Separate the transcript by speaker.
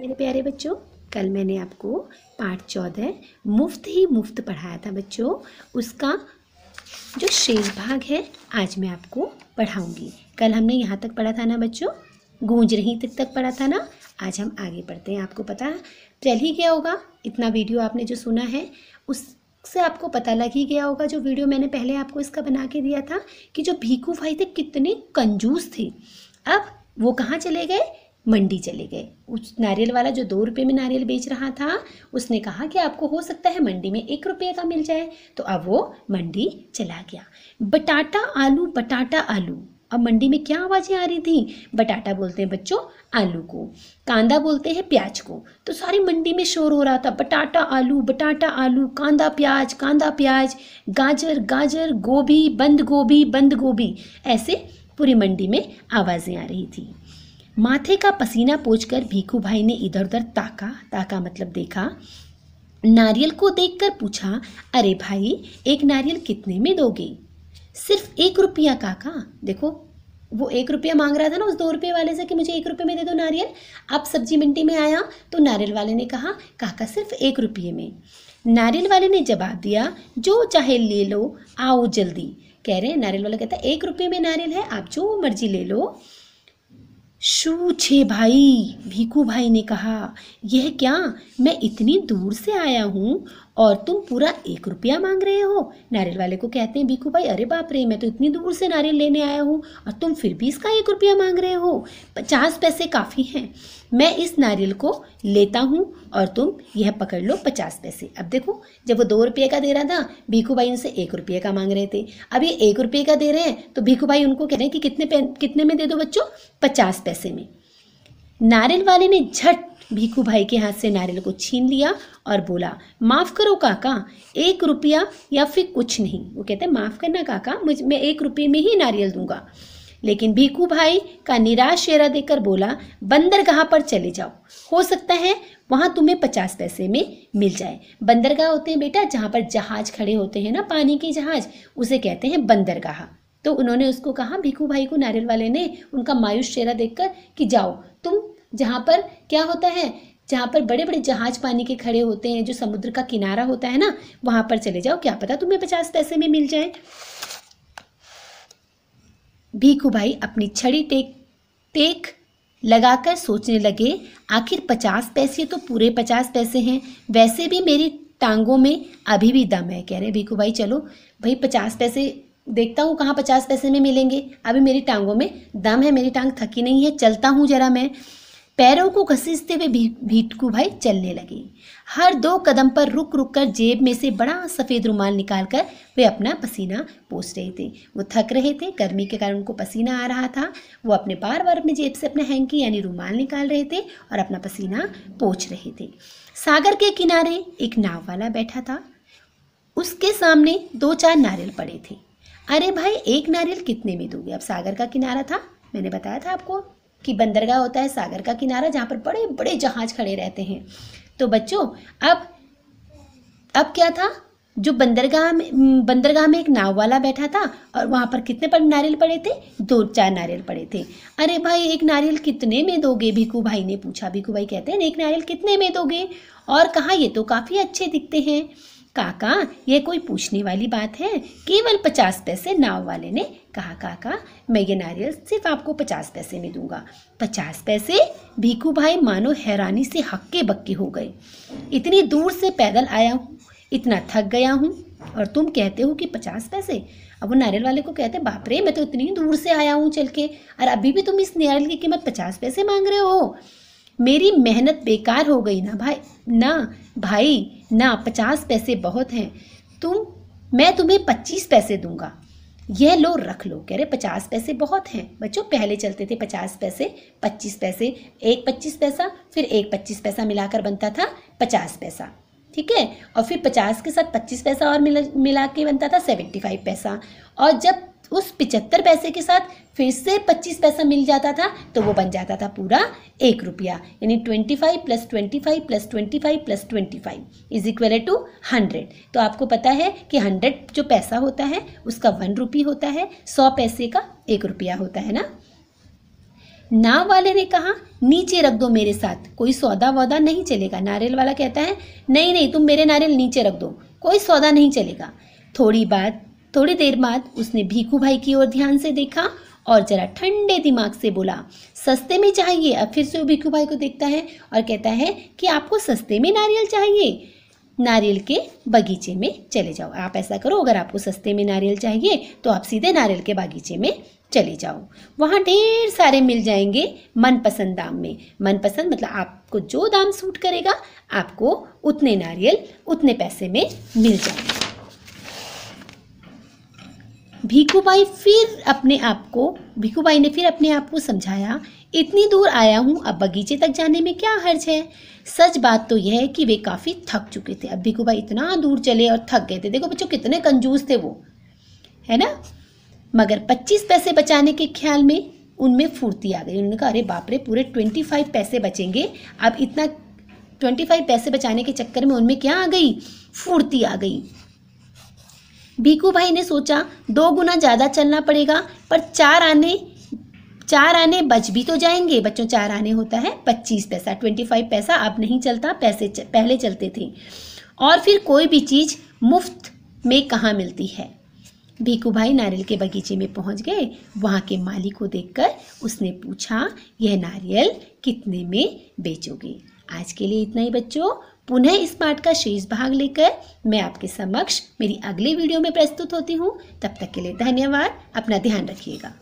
Speaker 1: मेरे प्यारे बच्चों कल मैंने आपको पार्ट चौदह मुफ्त ही मुफ्त पढ़ाया था बच्चों उसका जो शेष भाग है आज मैं आपको पढ़ाऊंगी कल हमने यहाँ तक पढ़ा था ना बच्चों गूंज रही तक तक पढ़ा था ना आज हम आगे पढ़ते हैं आपको पता चल ही गया होगा इतना वीडियो आपने जो सुना है उस से आपको पता लग ही गया होगा जो वीडियो मैंने पहले आपको इसका बना के दिया था कि जो भीखू भाई थे कितने कंजूस थे अब वो कहाँ चले गए मंडी चले गए उस नारियल वाला जो दो रुपये में नारियल बेच रहा था उसने कहा कि आपको हो सकता है मंडी में एक रुपये का मिल जाए तो अब वो मंडी चला गया बटाटा आलू बटाटा आलू अब मंडी में क्या आवाज़ें आ रही थी बटाटा बोलते हैं बच्चों आलू को कांदा बोलते हैं प्याज को तो सारी मंडी में शोर हो रहा था बटाटा आलू बटाटा आलू कांदा प्याज कांदा प्याज गाजर गाजर गोभी बंद गोभी बंद गोभी ऐसे पूरी मंडी में आवाज़ें आ रही थी माथे का पसीना पोछकर भीखू भाई ने इधर उधर ताका ताका मतलब देखा नारियल को देखकर पूछा अरे भाई एक नारियल कितने में दोगे सिर्फ एक रुपया काका देखो वो एक रुपया मांग रहा था ना उस दो रुपये वाले से कि मुझे एक रुपये में दे दो नारियल अब सब्जी मंडी में आया तो नारियल वाले ने कहा काका सिर्फ एक रुपये में नारियल वाले ने जवाब दिया जो चाहे ले लो आओ जल्दी कह रहे हैं नारियल वाला कहता है एक रुपये में नारियल है आप जो मर्जी ले लो शू छे भाई भीकू भाई ने कहा यह क्या मैं इतनी दूर से आया हूँ और तुम पूरा एक रुपया मांग रहे हो नारियल वाले को कहते हैं भीकू भाई अरे बाप रे मैं तो इतनी दूर से नारियल लेने आया हूँ और तुम फिर भी इसका एक रुपया मांग रहे हो पचास पैसे काफ़ी हैं मैं इस नारियल को लेता हूँ और तुम यह पकड़ लो पचास पैसे अब देखो जब वो दो रुपये का दे रहा था भीखू भाई उनसे एक रुपये का मांग रहे थे अब ये एक रुपये का दे रहे हैं तो भीखू भाई उनको कह रहे हैं कि कितने कितने में दे दो बच्चों पचास पैसे में नारियल वाले ने झट भीखू भाई के हाथ से नारियल को छीन लिया और बोला माफ़ करो काका एक रुपया या फिर कुछ नहीं वो कहते हैं माफ़ करना काका मुझ मैं एक रुपये में ही नारियल दूंगा लेकिन भीखू भाई का निराश चेहरा देकर बोला बंदरगाह पर चले जाओ हो सकता है वहाँ तुम्हें पचास पैसे में मिल जाए बंदरगाह होते हैं बेटा जहाँ पर जहाज खड़े होते हैं ना पानी के जहाज उसे कहते हैं बंदरगाह तो उन्होंने उसको कहा भीखू भाई को नारियल वाले ने उनका मायूस चेहरा देखकर कि जाओ तुम जहाँ पर क्या होता है जहाँ पर बड़े बड़े जहाज पानी के खड़े होते हैं जो समुद्र का किनारा होता है ना वहाँ पर चले जाओ क्या पता तुम्हें पचास पैसे में मिल जाए भीखू भाई अपनी छड़ी टेक टेक लगाकर सोचने लगे आखिर पचास पैसे तो पूरे पचास पैसे हैं वैसे भी मेरी टांगों में अभी भी दम है कह रहे भीखू भाई चलो भाई पचास पैसे देखता हूँ कहाँ पचास पैसे में मिलेंगे अभी मेरी टांगों में दम है मेरी टांग थकी नहीं है चलता हूँ जरा मैं पैरों को घसीसते हुए भीटकू भाई चलने लगे हर दो कदम पर रुक रुक कर जेब में से बड़ा सफ़ेद रुमाल निकाल कर वे अपना पसीना पोस रहे थे वो थक रहे थे गर्मी के कारण उनको पसीना आ रहा था वो अपने बार बार अपने जेब से अपना हैंकी यानी रुमाल निकाल रहे थे और अपना पसीना पोछ रहे थे सागर के किनारे एक नाव वाला बैठा था उसके सामने दो चार नारियल पड़े थे अरे भाई एक नारियल कितने में दोगे अब सागर का किनारा था मैंने बताया था आपको कि बंदरगाह होता है सागर का किनारा जहाँ पर बड़े बड़े जहाज खड़े रहते हैं तो बच्चों अब अब क्या था जो बंदरगाह में बंदरगाह में एक नाव वाला बैठा था और वहाँ पर कितने पर नारियल पड़े थे दो चार नारियल पड़े थे अरे भाई एक नारियल कितने में दोगे भिकू भाई ने पूछा भिकू भाई कहते हैं एक नारियल कितने में दोगे और कहा ये तो काफ़ी अच्छे दिखते हैं काका ये कोई पूछने वाली बात है केवल पचास पैसे नाव वाले ने कहा काका मैं ये नारियल सिर्फ आपको पचास पैसे में दूंगा पचास पैसे भीखू भाई मानो हैरानी से हक्के बक्के हो गए इतनी दूर से पैदल आया हूँ इतना थक गया हूँ और तुम कहते हो कि पचास पैसे अब वो नारियल वाले को कहते बाप रे मैं तो इतनी दूर से आया हूँ चल के और अभी भी तुम इस नारियल की कीमत पचास पैसे मांग रहे हो मेरी मेहनत बेकार हो गई ना भाई ना भाई ना पचास पैसे बहुत हैं तुम मैं तुम्हें पच्चीस पैसे दूंगा यह लो रख लो कह रहे पचास पैसे बहुत हैं बच्चों पहले चलते थे पचास पैसे पच्चीस पैसे एक पच्चीस पैसा फिर एक पच्चीस पैसा मिलाकर बनता था पचास पैसा ठीक है और फिर पचास के साथ पच्चीस पैसा और मिला मिला के बनता था सेवेंटी फाइव पैसा और जब उस पिचहत्तर पैसे के साथ फिर से पच्चीस पैसा मिल जाता था तो वो बन जाता था पूरा एक रुपया यानी twenty five plus twenty five plus twenty five plus twenty five is equal to hundred तो आपको पता है कि हंड्रेड जो पैसा होता है उसका वन रुपी होता है सौ पैसे का एक रुपया होता है ना नाव वाले ने कहा नीचे रख दो मेरे साथ कोई सौदा वौदा नहीं चलेगा नारियल वाला कहता है नहीं नहीं तुम मेरे नारियल नीचे रख दो कोई सौदा नहीं चलेगा थोड़ी बात थोड़ी देर बाद उसने भीखू भाई की ओर ध्यान से देखा और जरा ठंडे दिमाग से बोला सस्ते में चाहिए अब फिर से वो भीखू भाई को देखता है और कहता है कि आपको सस्ते में नारियल चाहिए नारियल के बगीचे में चले जाओ आप ऐसा करो अगर आपको सस्ते में नारियल चाहिए तो आप सीधे नारियल के बगीचे में चले जाओ वहाँ ढेर सारे मिल जाएंगे मनपसंद दाम में मनपसंद मतलब आपको जो दाम सूट करेगा आपको उतने नारियल उतने पैसे में मिल जाएंगे भीखूबाई फिर अपने आप को भीखूबाई ने फिर अपने आप को समझाया इतनी दूर आया हूँ अब बगीचे तक जाने में क्या हर्ज है सच बात तो यह है कि वे काफ़ी थक चुके थे अब भीखूबाई इतना दूर चले और थक गए थे देखो बच्चों कितने कंजूस थे वो है ना मगर 25 पैसे बचाने के ख्याल में उनमें फुर्ती आ गई उन्होंने कहा अरे बापरे पूरे 25 पैसे बचेंगे अब इतना 25 पैसे बचाने के चक्कर में उनमें क्या आ गई फुर्ती आ गई भीकू भाई ने सोचा दो गुना ज़्यादा चलना पड़ेगा पर चार आने चार आने बच भी तो जाएंगे बच्चों चार आने होता है पच्चीस पैसा ट्वेंटी फाइव पैसा अब नहीं चलता पैसे च, पहले चलते थे और फिर कोई भी चीज़ मुफ्त में कहाँ मिलती है भीकू भाई नारियल के बगीचे में पहुँच गए वहाँ के माली को देखकर उसने पूछा यह नारियल कितने में बेचोगे आज के लिए इतना ही बच्चों पुनः इस पाठ का शेष भाग लेकर मैं आपके समक्ष मेरी अगली वीडियो में प्रस्तुत होती हूँ तब तक के लिए धन्यवाद अपना ध्यान रखिएगा